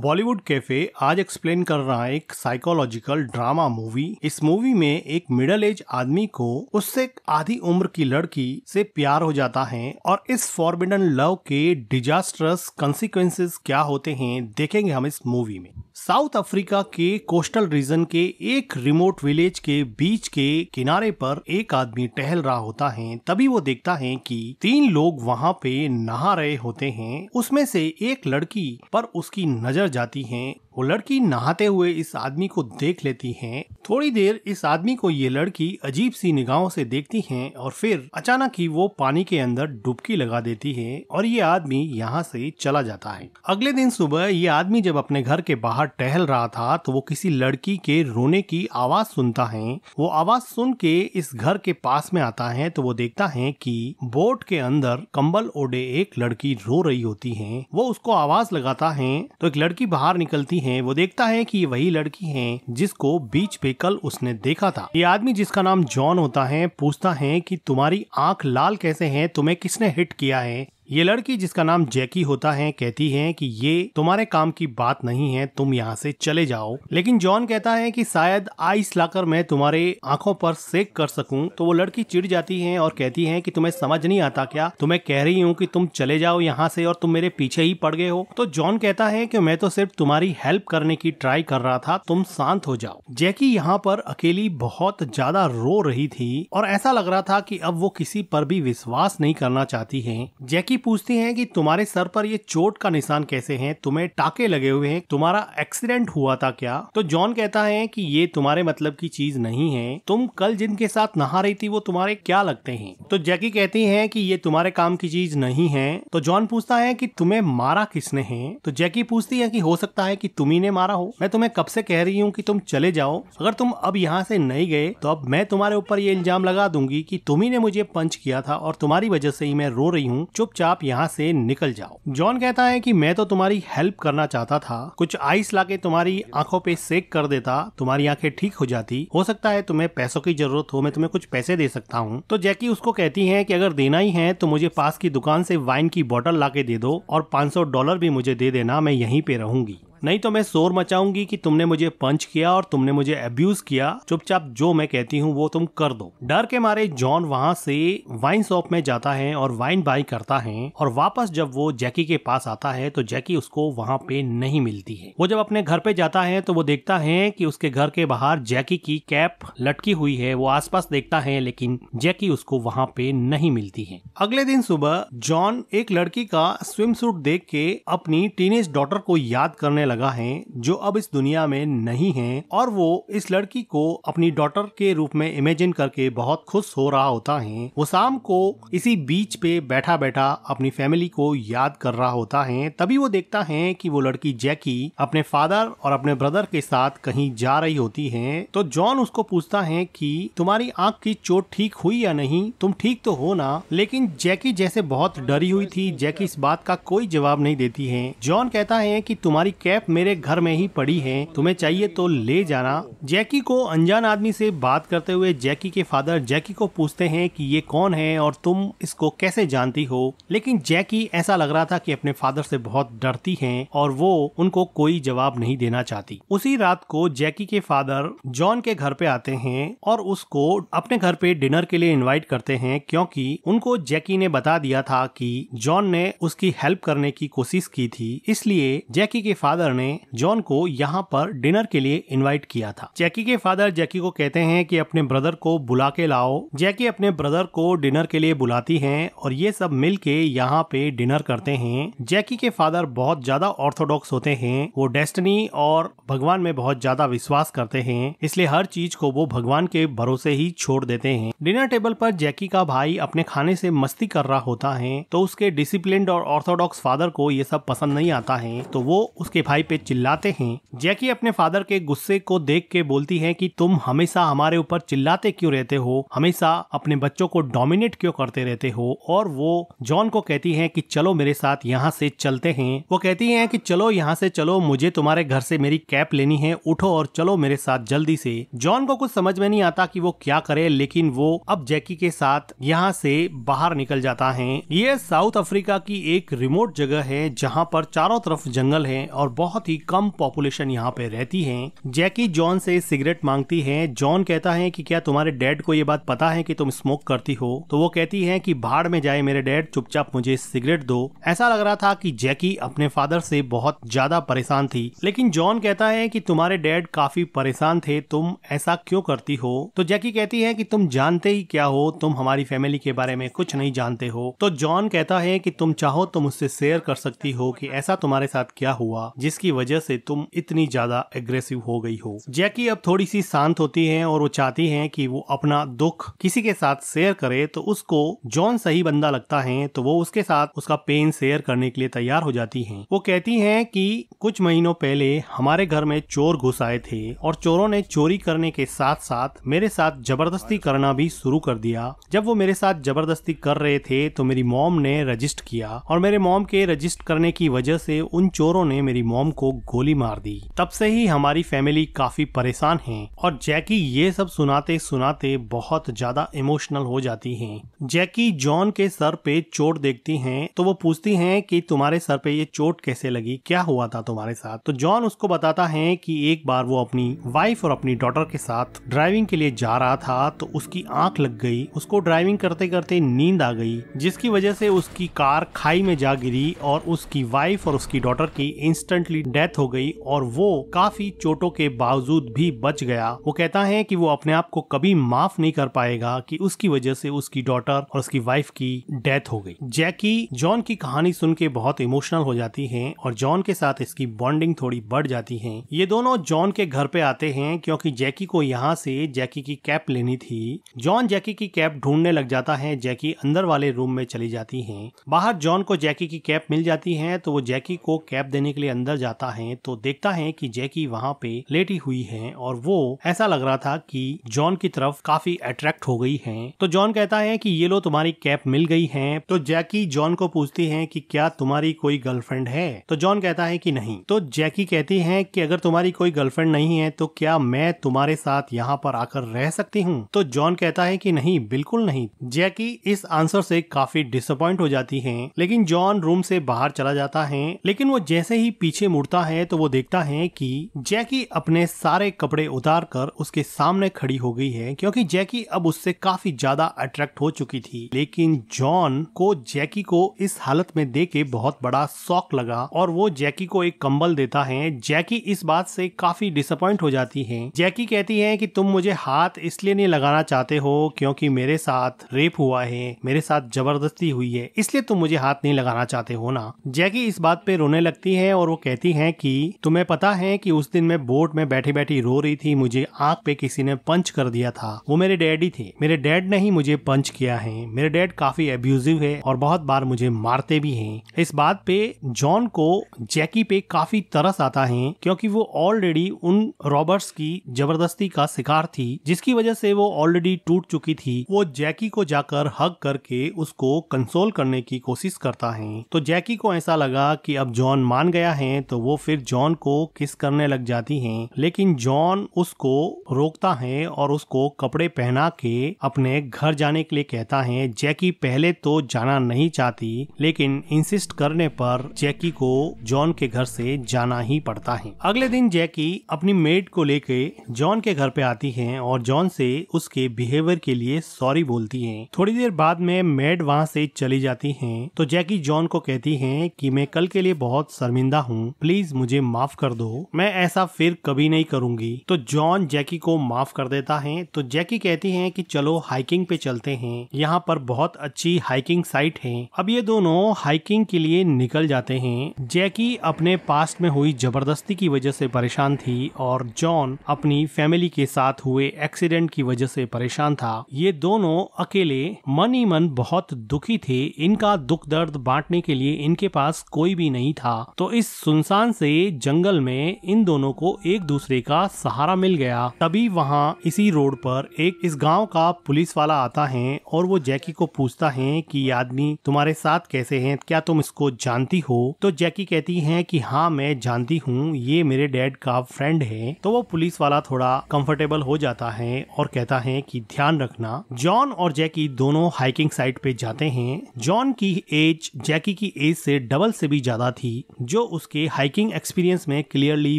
Bollywood cafe आज explain कर रहा है एक साइकोलॉजिकल ड्रामा मूवी इस मूवी में एक मिडल एज आदमी को उससे आधी उम्र की लड़की से प्यार हो जाता है और इस फॉरबिडन लव के डिजास्टरस कंसिक्वेंसेस क्या होते हैं देखेंगे हम इस मूवी में साउथ अफ्रीका के कोस्टल रीजन के एक रिमोट विलेज के बीच के किनारे पर एक आदमी टहल रहा होता है तभी वो देखता है कि तीन लोग वहाँ पे नहा रहे होते हैं उसमें से एक लड़की पर उसकी नजर जाती है वो लड़की नहाते हुए इस आदमी को देख लेती हैं। थोड़ी देर इस आदमी को ये लड़की अजीब सी निगाहों से देखती हैं और फिर अचानक ही वो पानी के अंदर डुबकी लगा देती है और ये आदमी यहाँ से चला जाता है अगले दिन सुबह ये आदमी जब अपने घर के बाहर टहल रहा था तो वो किसी लड़की के रोने की आवाज सुनता है वो आवाज सुन के इस घर के पास में आता है तो वो देखता है कि बोट के अंदर कंबल ओडे एक लड़की रो रही होती है वो उसको आवाज लगाता है तो एक लड़की बाहर निकलती हैं वो देखता है कि वही लड़की है जिसको बीच पे कल उसने देखा था ये आदमी जिसका नाम जॉन होता है पूछता है कि तुम्हारी आंख लाल कैसे है तुम्हें किसने हिट किया है ये लड़की जिसका नाम जैकी होता है कहती है कि ये तुम्हारे काम की बात नहीं है तुम यहाँ से चले जाओ लेकिन जॉन कहता है कि शायद आइस लाकर मैं तुम्हारे आंखों पर सेक कर सकूं तो वो लड़की चिढ़ जाती है और कहती है कि तुम्हें समझ नहीं आता क्या तुम्हें कह रही हूँ कि तुम चले जाओ यहाँ से और तुम मेरे पीछे ही पड़ गए हो तो जॉन कहता है कि मैं तो सिर्फ तुम्हारी हेल्प करने की ट्राई कर रहा था तुम शांत हो जाओ जैकी यहाँ पर अकेली बहुत ज्यादा रो रही थी और ऐसा लग रहा था कि अब वो किसी पर भी विश्वास नहीं करना चाहती है जैकी लड़की पूछती है कि तुम्हारे सर पर ये चोट का निशान कैसे है तुम्हें टाके लगे हुए हैं तुम्हारा एक्सीडेंट हुआ था क्या तो जॉन कहता है कि ये तुम्हारे मतलब की चीज नहीं है तुम कल जिनके साथ नहा रही थी वो तुम्हारे क्या लगते हैं तो जैकी कहती है कि ये तुम्हारे काम की चीज नहीं है तो जॉन पूछता है कि तुम्हें मारा किसने है तो जैकी पूछती है कि हो सकता है कि ही ने मारा हो मैं तुम्हें कब से कह रही हूँ कि तुम चले जाओ अगर तुम अब यहाँ से नहीं गए तो अब मैं तुम्हारे ऊपर ये इल्जाम लगा दूंगी कि तुम्ही ने मुझे पंच किया था और तुम्हारी वजह से ही मैं रो रही हूँ चुपचाप चुपचाप यहाँ से निकल जाओ जॉन कहता है कि मैं तो तुम्हारी हेल्प करना चाहता था कुछ आइस लाके तुम्हारी आंखों पे सेक कर देता तुम्हारी आंखें ठीक हो जाती हो सकता है तुम्हें पैसों की जरूरत हो मैं तुम्हें कुछ पैसे दे सकता हूँ तो जैकी उसको कहती है की अगर देना ही है तो मुझे पास की दुकान से वाइन की बॉटल ला दे दो और पाँच डॉलर भी मुझे दे देना मैं यहीं पे रहूंगी नहीं तो मैं शोर मचाऊंगी कि तुमने मुझे पंच किया और तुमने मुझे अब्यूज किया चुपचाप जो मैं कहती हूँ वो तुम कर दो डर के मारे जॉन वहाँ से वाइन शॉप में जाता है और वाइन बाई करता है और वापस जब वो जैकी के पास आता है तो जैकी उसको वहाँ पे नहीं मिलती है वो जब अपने घर पे जाता है तो वो देखता है कि उसके घर के बाहर जैकी की कैप लटकी हुई है वो आसपास देखता है लेकिन जैकी उसको वहाँ पे नहीं मिलती है अगले दिन सुबह जॉन एक लड़की का स्विम सूट देख के अपनी टीनेज डॉटर को याद करने लगा है जो अब इस दुनिया में नहीं है और वो इस लड़की को अपनी डॉटर के रूप में इमेजिन करके बहुत खुश हो रहा होता है वो शाम को इसी बीच पे बैठा बैठा अपनी फैमिली को याद कर रहा होता है तभी वो देखता है कि वो लड़की जैकी अपने फादर और अपने ब्रदर के साथ कहीं जा रही होती है तो जॉन उसको पूछता है कि तुम्हारी आंख की चोट ठीक हुई या नहीं तुम ठीक तो हो ना लेकिन जैकी जैसे बहुत डरी हुई थी जैकी इस बात का कोई जवाब नहीं देती है जॉन कहता है कि तुम्हारी कैप जैक मेरे घर में ही पड़ी है तुम्हें चाहिए तो ले जाना जैकी को अनजान आदमी से बात करते हुए जैकी के फादर जैकी को पूछते हैं कि ये कौन है और तुम इसको कैसे जानती हो लेकिन जैकी ऐसा लग रहा था कि अपने फादर से बहुत डरती हैं और वो उनको कोई जवाब नहीं देना चाहती उसी रात को जैकी के फादर जॉन के घर पे आते हैं और उसको अपने घर पे डिनर के लिए इन्वाइट करते हैं क्योंकि उनको जैकी ने बता दिया था कि जॉन ने उसकी हेल्प करने की कोशिश की थी इसलिए जैकी के फादर फादर ने जॉन को यहाँ पर डिनर के लिए इनवाइट किया था जैकी के फादर जैकी को कहते हैं कि अपने ब्रदर को बुला के लाओ जैकी अपने ब्रदर को डिनर के लिए बुलाती हैं और ये सब मिल के यहाँ पे डिनर करते हैं जैकी के फादर बहुत ज्यादा ऑर्थोडॉक्स होते हैं वो डेस्टनी और भगवान में बहुत ज्यादा विश्वास करते हैं इसलिए हर चीज को वो भगवान के भरोसे ही छोड़ देते हैं डिनर टेबल पर जैकी का भाई अपने खाने से मस्ती कर रहा होता है तो उसके डिसिप्लिन और ऑर्थोडॉक्स फादर को ये सब पसंद नहीं आता है तो वो उसके भाई पे चिल्लाते हैं जैकी अपने फादर के गुस्से को देख के बोलती है कि तुम हमेशा हमारे ऊपर चिल्लाते क्यों रहते हो हमेशा अपने बच्चों को डोमिनेट क्यों करते रहते हो और वो जॉन को कहती है कि चलो मेरे साथ यहाँ से चलते हैं वो कहती है कि चलो यहाँ से चलो मुझे तुम्हारे घर से मेरी कैप लेनी है उठो और चलो मेरे साथ जल्दी से जॉन को कुछ समझ में नहीं आता कि वो क्या करे लेकिन वो अब जैकी के साथ यहाँ से बाहर निकल जाता है ये साउथ अफ्रीका की एक रिमोट जगह है जहाँ पर चारों तरफ जंगल है और बहुत ही कम पॉपुलेशन यहाँ पे रहती है जैकी जॉन से सिगरेट मांगती है जॉन कहता है कि क्या तुम्हारे डैड को ये बात पता है कि तुम स्मोक करती हो तो वो कहती है कि भाड़ में जाए मेरे डैड चुपचाप मुझे सिगरेट दो ऐसा लग रहा था कि जैकी अपने फादर से बहुत ज्यादा परेशान थी लेकिन जॉन कहता है कि तुम्हारे डैड काफी परेशान थे तुम ऐसा क्यों करती हो तो जैकी कहती है कि तुम जानते ही क्या हो तुम हमारी फैमिली के बारे में कुछ नहीं जानते हो तो जॉन कहता है कि तुम चाहो तो मुझसे शेयर कर सकती हो कि ऐसा तुम्हारे साथ क्या हुआ जिस जिसकी वजह से तुम इतनी ज्यादा एग्रेसिव हो गई हो जैकी अब थोड़ी सी शांत होती है और वो चाहती है कि वो अपना दुख किसी के साथ शेयर करे तो उसको जॉन सही बंदा लगता है तो वो उसके साथ उसका पेन शेयर करने के लिए तैयार हो जाती है वो कहती है की कुछ महीनों पहले हमारे घर में चोर घुस आए थे और चोरों ने चोरी करने के साथ साथ मेरे साथ जबरदस्ती करना भी शुरू कर दिया जब वो मेरे साथ जबरदस्ती कर रहे थे तो मेरी मॉम ने रजिस्ट किया और मेरे मॉम के रजिस्ट करने की वजह से उन चोरों ने मेरी मॉम टॉम को गोली मार दी तब से ही हमारी फैमिली काफी परेशान है और जैकी ये सब सुनाते सुनाते बहुत ज्यादा इमोशनल हो जाती है जैकी जॉन के सर पे चोट देखती है तो वो पूछती है कि तुम्हारे सर पे ये चोट कैसे लगी क्या हुआ था तुम्हारे साथ तो जॉन उसको बताता है कि एक बार वो अपनी वाइफ और अपनी डॉटर के साथ ड्राइविंग के लिए जा रहा था तो उसकी आंख लग गई उसको ड्राइविंग करते करते नींद आ गई जिसकी वजह से उसकी कार खाई में जा गिरी और उसकी वाइफ और उसकी डॉटर की इंस्टेंट अनफॉर्चुनेटली डेथ हो गई और वो काफी चोटों के बावजूद भी बच गया वो कहता है कि वो अपने आप को कभी माफ नहीं कर पाएगा कि उसकी वजह से उसकी डॉटर और उसकी वाइफ की डेथ हो गई जैकी जॉन की कहानी सुन के बहुत इमोशनल हो जाती है और जॉन के साथ इसकी बॉन्डिंग थोड़ी बढ़ जाती है ये दोनों जॉन के घर पे आते हैं क्योंकि जैकी को यहाँ से जैकी की कैप लेनी थी जॉन जैकी की कैप ढूंढने लग जाता है जैकी अंदर वाले रूम में चली जाती है बाहर जॉन को जैकी की कैप मिल जाती है तो वो जैकी को कैप देने के लिए अंदर जाता है तो देखता है कि जैकी वहाँ पे लेटी हुई है और वो ऐसा लग रहा था कि जॉन की तरफ काफी अट्रैक्ट हो गई है तो जॉन कहता है कि ये लो तुम्हारी कैप मिल गई है तो जैकी जॉन को पूछती है कि क्या तुम्हारी कोई गर्लफ्रेंड है तो जॉन कहता है कि नहीं तो जैकी कहती है कि अगर तुम्हारी कोई गर्लफ्रेंड नहीं है तो क्या मैं तुम्हारे साथ यहाँ पर आकर रह सकती हूँ तो जॉन कहता है कि नहीं बिल्कुल नहीं जैकी इस आंसर से काफी डिसअपॉइंट हो जाती है लेकिन जॉन रूम से बाहर चला जाता है लेकिन वो जैसे ही पीछे मुड़ता है तो वो देखता है कि जैकी अपने सारे कपड़े उतार कर उसके सामने खड़ी हो गई है क्योंकि जैकी अब उससे काफी ज्यादा अट्रैक्ट हो चुकी थी लेकिन जॉन को जैकी को इस हालत में देख के बहुत बड़ा शौक लगा और वो जैकी को एक कंबल देता है जैकी इस बात से काफी डिसअपॉइंट हो जाती है जैकी कहती है कि तुम मुझे हाथ इसलिए नहीं लगाना चाहते हो क्योंकि मेरे साथ रेप हुआ है मेरे साथ जबरदस्ती हुई है इसलिए तुम मुझे हाथ नहीं लगाना चाहते हो ना जैकी इस बात पे रोने लगती है और वो कहती कहती हैं कि तुम्हें पता है कि उस दिन मैं बोट में बैठी बैठी रो रही थी मुझे आंख पे किसी ने पंच कर दिया था वो मेरे डैडी थे मेरे डैड ने ही मुझे पंच किया है मेरे डैड काफी एब्यूजिव है और बहुत बार मुझे मारते भी हैं इस बात पे जॉन को जैकी पे काफी तरस आता है क्योंकि वो ऑलरेडी उन रॉबर्ट्स की जबरदस्ती का शिकार थी जिसकी वजह से वो ऑलरेडी टूट चुकी थी वो जैकी को जाकर हक करके उसको कंसोल करने की कोशिश करता है तो जैकी को ऐसा लगा कि अब जॉन मान गया है तो वो फिर जॉन को किस करने लग जाती हैं लेकिन जॉन उसको रोकता है और उसको कपड़े पहना के अपने घर जाने के लिए कहता है जैकी पहले तो जाना नहीं चाहती लेकिन इंसिस्ट करने पर जैकी को जॉन के घर से जाना ही पड़ता है अगले दिन जैकी अपनी मेड को लेके जॉन के घर पे आती है और जॉन से उसके बिहेवियर के लिए सॉरी बोलती है थोड़ी देर बाद में मेड वहाँ से चली जाती है तो जैकी जॉन को कहती है कि मैं कल के लिए बहुत शर्मिंदा हूँ प्लीज मुझे माफ कर दो मैं ऐसा फिर कभी नहीं करूंगी तो जॉन जैकी को माफ कर देता है तो जैकी कहती है कि चलो हाइकिंग पे चलते हैं यहाँ पर बहुत अच्छी हाइकिंग साइट है अब ये दोनों हाइकिंग के लिए निकल जाते हैं जैकी अपने पास्ट में हुई जबरदस्ती की वजह से परेशान थी और जॉन अपनी फैमिली के साथ हुए एक्सीडेंट की वजह से परेशान था ये दोनों अकेले मन ही मन बहुत दुखी थे इनका दुख दर्द बांटने के लिए इनके पास कोई भी नहीं था तो इस सुन सुनसान से जंगल में इन दोनों को एक दूसरे का सहारा मिल गया तभी वहाँ इसी रोड पर एक इस गांव का पुलिस वाला आता है और वो जैकी को पूछता है कि आदमी तुम्हारे साथ कैसे हैं क्या तुम इसको जानती हो तो जैकी कहती है कि हाँ मैं जानती हूँ ये मेरे डैड का फ्रेंड है तो वो पुलिस वाला थोड़ा कंफर्टेबल हो जाता है और कहता है की ध्यान रखना जॉन और जैकी दोनों हाइकिंग साइट पे जाते हैं जॉन की एज जैकी की एज से डबल से भी ज्यादा थी जो उसके हाइकिंग एक्सपीरियंस में क्लियरली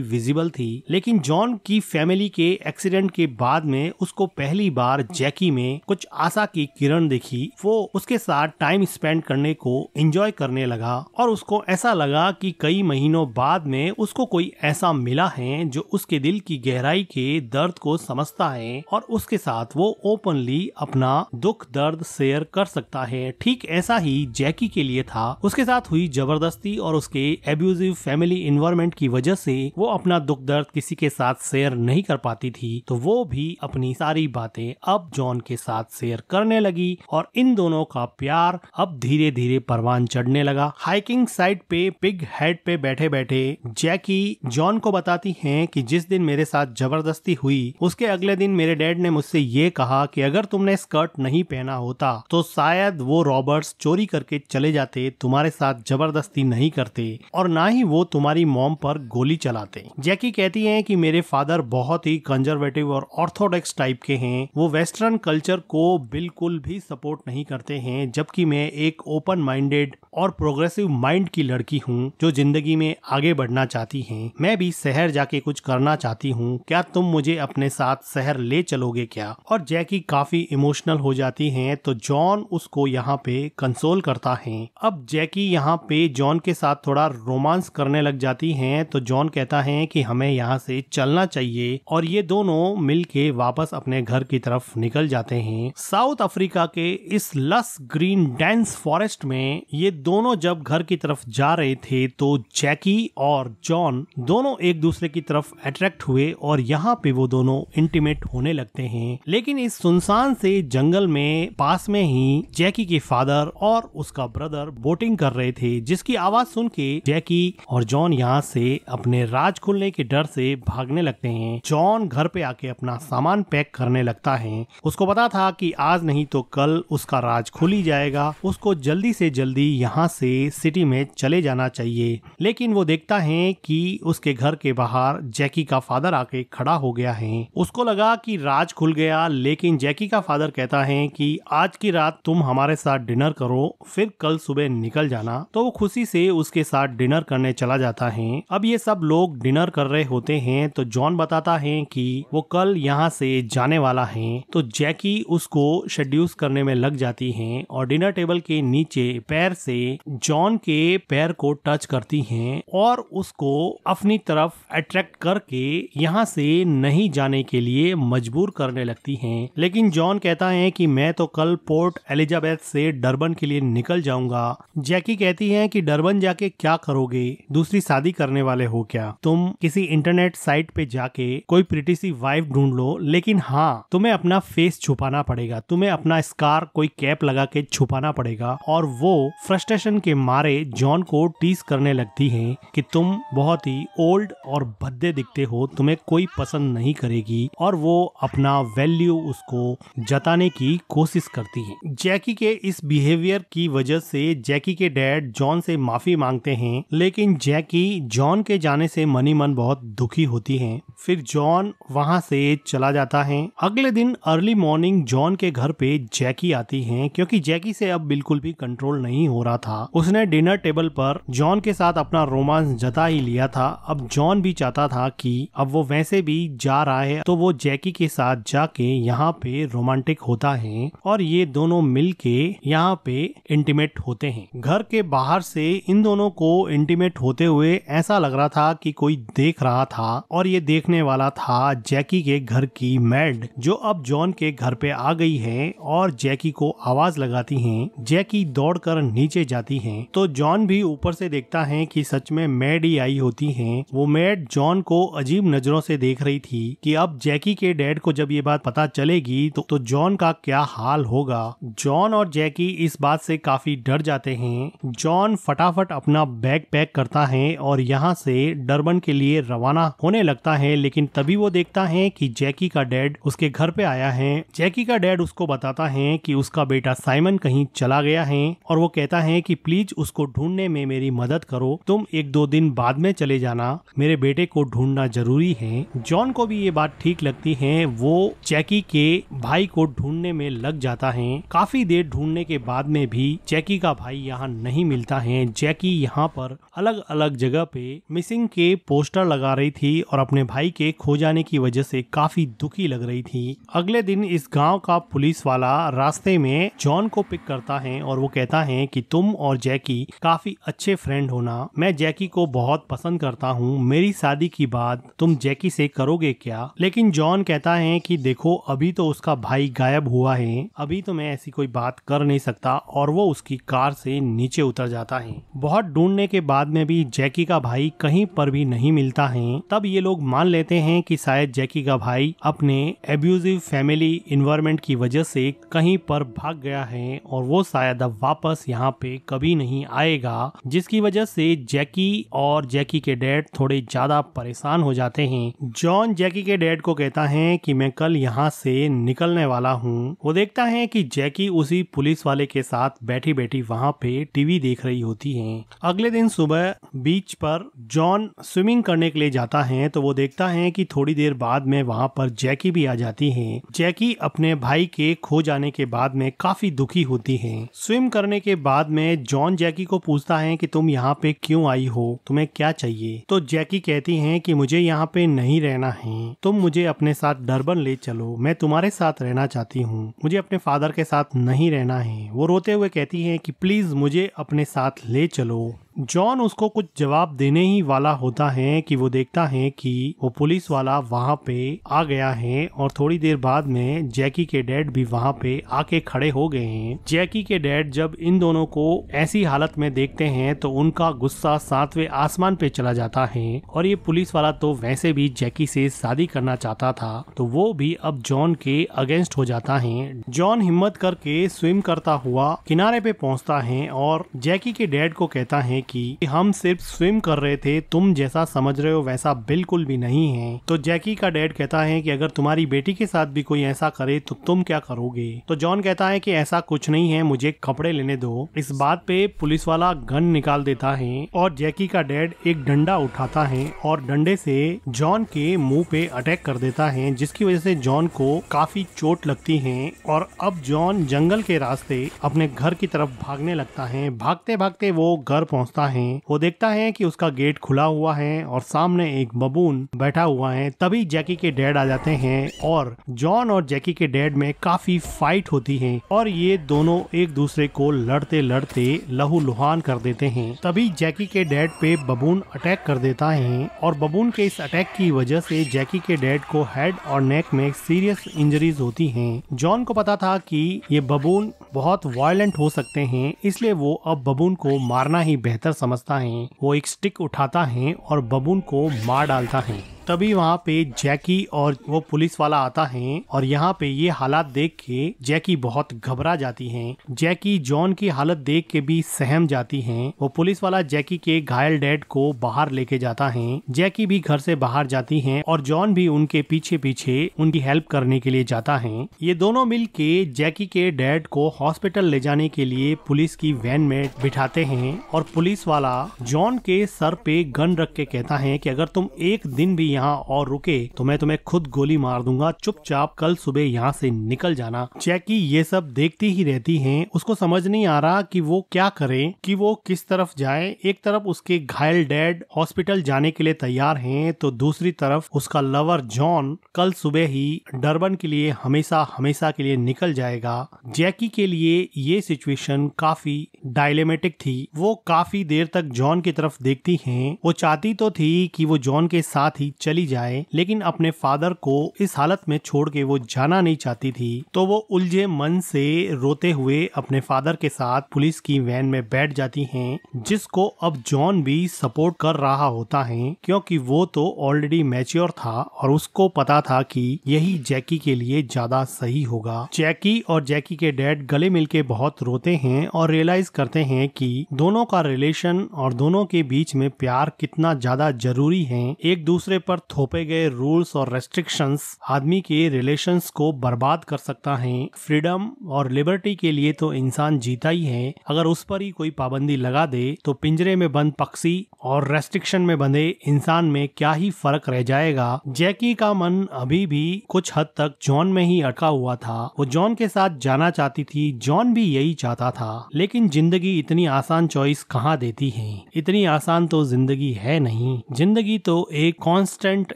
विजिबल थी लेकिन जॉन की फैमिली के एक्सीडेंट के बाद में उसको पहली बार जैकी में कुछ आशा की किरण देखी वो उसके साथ टाइम स्पेंड करने को एंजॉय करने लगा और उसको ऐसा लगा कि कई महीनों बाद में उसको कोई ऐसा मिला है जो उसके दिल की गहराई के दर्द को समझता है और उसके साथ वो ओपनली अपना दुख दर्द शेयर कर सकता है ठीक ऐसा ही जैकी के लिए था उसके साथ हुई जबरदस्ती और उसके एब्यूजिव फैमिली फैमिली इन्वायरमेंट की वजह से वो अपना दुख दर्द किसी के साथ शेयर नहीं कर पाती थी तो वो भी अपनी सारी बातें अब जॉन के साथ शेयर करने लगी और इन दोनों का प्यार अब धीरे धीरे परवान चढ़ने लगा हाइकिंग साइट पे पिग हेड पे बैठे बैठे जैकी जॉन को बताती हैं कि जिस दिन मेरे साथ जबरदस्ती हुई उसके अगले दिन मेरे डैड ने मुझसे ये कहा कि अगर तुमने स्कर्ट नहीं पहना होता तो शायद वो रॉबर्ट्स चोरी करके चले जाते तुम्हारे साथ जबरदस्ती नहीं करते और ना ही वो तुम्हारी मॉम पर गोली चलाते जैकी कहती है कि मेरे फादर बहुत ही कंजर्वेटिव और ऑर्थोडॉक्स टाइप के हैं वो वेस्टर्न कल्चर को बिल्कुल भी सपोर्ट नहीं करते हैं जबकि मैं एक ओपन माइंडेड और प्रोग्रेसिव माइंड की लड़की हूँ जो जिंदगी में आगे बढ़ना चाहती है मैं भी शहर जाके कुछ करना चाहती हूँ क्या तुम मुझे अपने साथ शहर ले चलोगे क्या और जैकी काफी इमोशनल हो जाती है तो जॉन उसको यहाँ पे कंसोल करता है अब जैकी यहाँ पे जॉन के साथ थोड़ा रोमांस करने लग जाती हैं तो जॉन कहता है कि हमें यहाँ से चलना चाहिए और ये दोनों मिल के वापस अपने घर की तरफ निकल जाते हैं साउथ अफ्रीका के इस लस ग्रीन डेंस फॉरेस्ट में ये दोनों जब घर की तरफ जा रहे थे तो जैकी और जॉन दोनों एक दूसरे की तरफ अट्रैक्ट हुए और यहाँ पे वो दोनों इंटीमेट होने लगते हैं लेकिन इस सुनसान से जंगल में पास में ही जैकी के फादर और उसका ब्रदर बोटिंग कर रहे थे जिसकी आवाज सुन के जैकी और जॉन यहाँ से अपने राज खुलने के डर से भागने लगते हैं जॉन घर पे आके अपना सामान पैक करने लगता है उसको पता था कि आज नहीं तो कल उसका राज खुल ही जाएगा उसको जल्दी से जल्दी यहाँ से सिटी में चले जाना चाहिए लेकिन वो देखता है कि उसके घर के बाहर जैकी का फादर आके खड़ा हो गया है उसको लगा कि राज खुल गया लेकिन जैकी का फादर कहता है कि आज की रात तुम हमारे साथ डिनर करो फिर कल सुबह निकल जाना तो वो खुशी से उसके साथ डिनर करने चला जाता है अब ये सब लोग डिनर कर रहे होते हैं तो जॉन बताता है कि वो कल यहाँ से जाने वाला है तो जैकी उसको शेड्यूस करने में लग जाती है और डिनर टेबल के नीचे पैर से जॉन के पैर को टच करती है और उसको अपनी तरफ अट्रैक्ट करके यहाँ से नहीं जाने के लिए मजबूर करने लगती है लेकिन जॉन कहता है कि मैं तो कल पोर्ट एलिजाबेथ से डरबन के लिए निकल जाऊंगा जैकी कहती है कि डरबन जाके क्या करोगे दूसरी शादी करने वाले हो क्या तुम किसी इंटरनेट साइट पे जाके कोई प्रिटी सी वाइफ ढूंढ लो लेकिन हाँ तुम्हें अपना फेस छुपाना पड़ेगा तुम्हें अपना स्कार कोई कैप लगा के छुपाना पड़ेगा और वो फ्रस्ट्रेशन के मारे जॉन को टीस करने लगती है कि तुम बहुत ही ओल्ड और भद्दे दिखते हो तुम्हें कोई पसंद नहीं करेगी और वो अपना वैल्यू उसको जताने की कोशिश करती है जैकी के इस बिहेवियर की वजह से जैकी के डैड जॉन से माफी मांगते हैं लेकिन जैकी जैकी जॉन के जाने से मनी मन बहुत दुखी होती हैं। फिर जॉन वहां से चला जाता है अगले दिन अर्ली मॉर्निंग जॉन के घर पे जैकी आती हैं क्योंकि जैकी से अब बिल्कुल भी कंट्रोल नहीं हो रहा था उसने डिनर टेबल पर जॉन के साथ अपना रोमांस जता ही लिया था अब जॉन भी चाहता था कि अब वो वैसे भी जा रहा है तो वो जैकी के साथ जाके यहाँ पे रोमांटिक होता है और ये दोनों मिल के यहाँ पे इंटीमेट होते हैं घर के बाहर से इन दोनों को इंटीमेट होते होते हुए ऐसा लग रहा था कि कोई देख रहा था और ये देखने वाला था जैकी के घर की मैड जो अब जॉन के घर पे आ गई है और जैकी को आवाज लगाती है जैकी दौड़कर नीचे जाती है तो जॉन भी ऊपर से देखता है कि सच में मेड ही आई होती है वो मेड जॉन को अजीब नजरों से देख रही थी कि अब जैकी के डैड को जब ये बात पता चलेगी तो, तो जॉन का क्या हाल होगा जॉन और जैकी इस बात से काफी डर जाते हैं जॉन फटाफट अपना बैग पैक करता है है और यहाँ से डरबन के लिए रवाना होने लगता है लेकिन तभी वो देखता है कि जैकी का डैड उसके घर पे आया है जैकी का डैड उसको बताता है कि उसका बेटा साइमन कहीं चला गया है और वो कहता है कि प्लीज उसको ढूंढने में मेरी मदद करो तुम एक दो दिन बाद में चले जाना मेरे बेटे को ढूंढना जरूरी है जॉन को भी ये बात ठीक लगती है वो जैकी के भाई को ढूंढने में लग जाता है काफी देर ढूंढने के बाद में भी जैकी का भाई यहाँ नहीं मिलता है जैकी यहाँ पर अलग अलग अलग जगह पे मिसिंग के पोस्टर लगा रही थी और अपने भाई के खो जाने की वजह से काफी दुखी लग रही थी अगले दिन इस गांव का पुलिस वाला रास्ते में जॉन को पिक करता है और वो कहता है कि तुम और जैकी काफी अच्छे फ्रेंड होना मैं जैकी को बहुत पसंद करता हूँ मेरी शादी की बात तुम जैकी से करोगे क्या लेकिन जॉन कहता है की देखो अभी तो उसका भाई गायब हुआ है अभी तो मैं ऐसी कोई बात कर नहीं सकता और वो उसकी कार से नीचे उतर जाता है बहुत ढूंढने के बाद में भी जैकी का भाई कहीं पर भी नहीं मिलता है तब ये लोग मान लेते हैं कि शायद जैकी का भाई अपने एब्यूजिव फैमिली इन्वायरमेंट की वजह से कहीं पर भाग गया है और वो शायद अब वापस यहाँ पे कभी नहीं आएगा जिसकी वजह से जैकी और जैकी के डैड थोड़े ज्यादा परेशान हो जाते हैं जॉन जैकी के डैड को कहता है कि मैं कल यहाँ से निकलने वाला हूँ वो देखता है कि जैकी उसी पुलिस वाले के साथ बैठी बैठी वहाँ पे टीवी देख रही होती है अगले दिन सुबह बीच पर जॉन स्विमिंग करने के लिए जाता है तो वो देखता है कि थोड़ी देर बाद में वहाँ पर जैकी भी आ जाती है जैकी अपने भाई के खो जाने के बाद में काफी दुखी होती है स्विम करने के बाद में जॉन जैकी को पूछता है कि तुम यहाँ पे क्यों आई हो तुम्हें क्या चाहिए तो जैकी कहती है कि मुझे यहाँ पे नहीं रहना है तुम मुझे अपने साथ डरबन ले चलो मैं तुम्हारे साथ रहना चाहती हूँ मुझे अपने फादर के साथ नहीं रहना है वो रोते हुए कहती है कि प्लीज मुझे अपने साथ ले चलो जॉन उसको कुछ जवाब देने ही वाला होता है कि वो देखता है कि वो पुलिस वाला वहाँ पे आ गया है और थोड़ी देर बाद में जैकी के डैड भी वहाँ पे आके खड़े हो गए हैं जैकी के डैड जब इन दोनों को ऐसी हालत में देखते हैं तो उनका गुस्सा सातवें आसमान पे चला जाता है और ये पुलिस वाला तो वैसे भी जैकी से शादी करना चाहता था तो वो भी अब जॉन के अगेंस्ट हो जाता है जॉन हिम्मत करके स्विम करता हुआ किनारे पे पहुंचता है और जैकी के डैड को कहता है की हम सिर्फ स्विम कर रहे थे तुम जैसा समझ रहे हो वैसा बिल्कुल भी नहीं है तो जैकी का डैड कहता है कि अगर तुम्हारी बेटी के साथ भी कोई ऐसा करे तो तुम क्या करोगे तो जॉन कहता है कि ऐसा कुछ नहीं है मुझे कपड़े लेने दो इस बात पे पुलिस वाला गन निकाल देता है और जैकी का डैड एक डंडा उठाता है और डंडे से जॉन के मुंह पे अटैक कर देता है जिसकी वजह से जॉन को काफी चोट लगती है और अब जॉन जंगल के रास्ते अपने घर की तरफ भागने लगता है भागते भागते वो घर पहुँच पहुंचता है वो देखता है कि उसका गेट खुला हुआ है और सामने एक बबून बैठा हुआ है तभी जैकी के डैड आ जाते हैं और जॉन और जैकी के डैड में काफी फाइट होती है और ये दोनों एक दूसरे को लड़ते लड़ते लहू लुहान कर देते हैं तभी जैकी के डैड पे बबून अटैक कर देता है और बबून के इस अटैक की वजह से जैकी के डैड को हेड और नेक में सीरियस इंजरीज होती है जॉन को पता था की ये बबून बहुत वायलेंट हो सकते हैं इसलिए वो अब बबून को मारना ही बेहतर बेहतर समझता है वो एक स्टिक उठाता है और बबून को मार डालता है तभी वहाँ पे जैकी और वो पुलिस वाला आता है और यहाँ पे ये हालात देख के जैकी बहुत घबरा जाती है जैकी जॉन की हालत देख के भी सहम जाती है वो पुलिस वाला जैकी के घायल डैड को बाहर लेके जाता है जैकी भी घर से बाहर जाती है और जॉन भी उनके पीछे पीछे उनकी हेल्प करने के लिए जाता है ये दोनों मिल के जैकी के डैड को हॉस्पिटल ले जाने के लिए पुलिस की वैन में बिठाते हैं और पुलिस वाला जॉन के सर पे गन रख के कहता है कि अगर तुम एक दिन भी यहाँ और रुके तो मैं तुम्हें खुद गोली मार दूंगा चुपचाप कल सुबह यहाँ से निकल जाना जैकी ये सब देखती ही रहती हैं उसको समझ नहीं आ रहा कि वो क्या करे कि वो किस तरफ जाए एक तरफ उसके घायल डैड हॉस्पिटल जाने के लिए तैयार हैं तो दूसरी तरफ उसका लवर जॉन कल सुबह ही डरबन के लिए हमेशा हमेशा के लिए निकल जाएगा जैकी के लिए ये सिचुएशन काफी डायलेमेटिक थी वो काफी देर तक जॉन की तरफ देखती हैं वो चाहती तो थी कि वो जॉन के साथ ही चली जाए लेकिन अपने फादर को इस हालत में छोड़ के वो जाना नहीं चाहती थी तो वो उलझे मन से रोते हुए अपने फादर के साथ पुलिस की वैन में बैठ जाती हैं जिसको अब जॉन भी सपोर्ट कर रहा होता है क्योंकि वो तो ऑलरेडी मैच्योर था और उसको पता था कि यही जैकी के लिए ज्यादा सही होगा जैकी और जैकी के डैड गले मिलके बहुत रोते हैं और रियलाइज करते हैं कि दोनों का रिलेशन और दोनों के बीच में प्यार कितना ज्यादा जरूरी है एक दूसरे पर पर थोपे गए रूल्स और रेस्ट्रिक्शंस आदमी के रिलेशंस को बर्बाद कर सकता है फ्रीडम और लिबर्टी के लिए तो इंसान जीता ही है अगर उस पर ही कोई पाबंदी लगा दे तो पिंजरे में बंद पक्षी और रेस्ट्रिक्शन में बंधे इंसान में क्या ही फर्क रह जाएगा जैकी का मन अभी भी कुछ हद तक जॉन में ही अटका हुआ था वो जॉन के साथ जाना चाहती थी जॉन भी यही चाहता था लेकिन जिंदगी इतनी आसान चॉइस कहाँ देती है इतनी आसान तो जिंदगी है नहीं जिंदगी तो एक कॉन्स्ट इंस्टेंट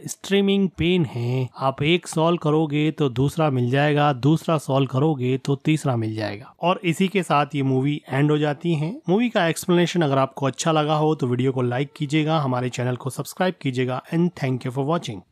स्ट्रीमिंग पेन है आप एक सॉल्व करोगे तो दूसरा मिल जाएगा दूसरा सॉल्व करोगे तो तीसरा मिल जाएगा और इसी के साथ ये मूवी एंड हो जाती है मूवी का एक्सप्लेनेशन अगर आपको अच्छा लगा हो तो वीडियो को लाइक कीजिएगा हमारे चैनल को सब्सक्राइब कीजिएगा and thank you for watching